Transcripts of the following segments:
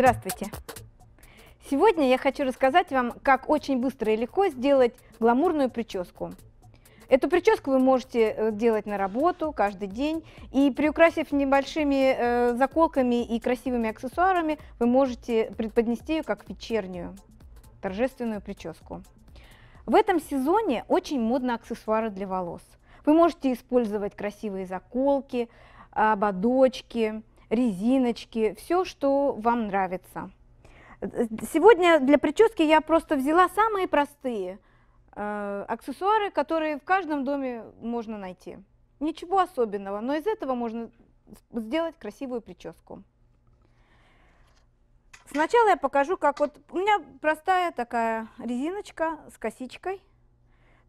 Здравствуйте! Сегодня я хочу рассказать вам, как очень быстро и легко сделать гламурную прическу. Эту прическу вы можете э, делать на работу каждый день, и приукрасив небольшими э, заколками и красивыми аксессуарами, вы можете преподнести ее как вечернюю торжественную прическу. В этом сезоне очень модно аксессуары для волос. Вы можете использовать красивые заколки, ободочки, резиночки, все, что вам нравится. Сегодня для прически я просто взяла самые простые э, аксессуары, которые в каждом доме можно найти. Ничего особенного, но из этого можно сделать красивую прическу. Сначала я покажу, как вот у меня простая такая резиночка с косичкой,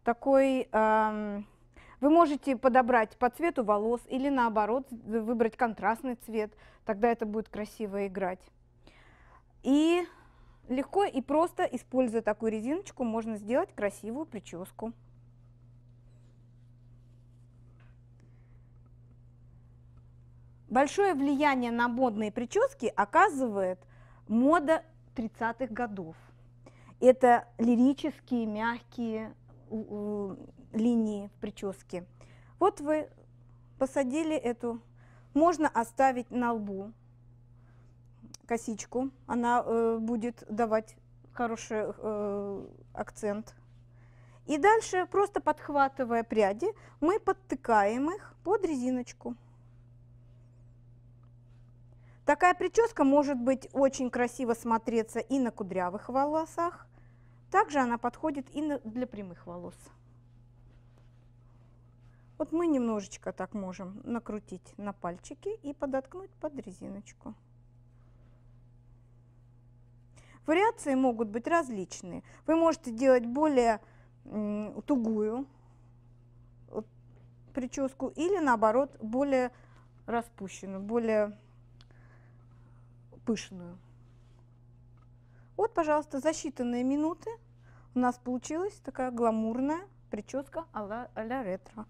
такой э, вы можете подобрать по цвету волос или наоборот выбрать контрастный цвет, тогда это будет красиво играть. И легко и просто, используя такую резиночку, можно сделать красивую прическу. Большое влияние на модные прически оказывает мода 30-х годов. Это лирические, мягкие, линии в прическе. Вот вы посадили эту. Можно оставить на лбу косичку, она э, будет давать хороший э, акцент. И дальше, просто подхватывая пряди, мы подтыкаем их под резиночку. Такая прическа может быть очень красиво смотреться и на кудрявых волосах, также она подходит и для прямых волос. Вот мы немножечко так можем накрутить на пальчики и подоткнуть под резиночку. Вариации могут быть различные. Вы можете делать более тугую прическу или наоборот более распущенную, более пышную. Вот, пожалуйста, за считанные минуты у нас получилась такая гламурная прическа а-ля ретро.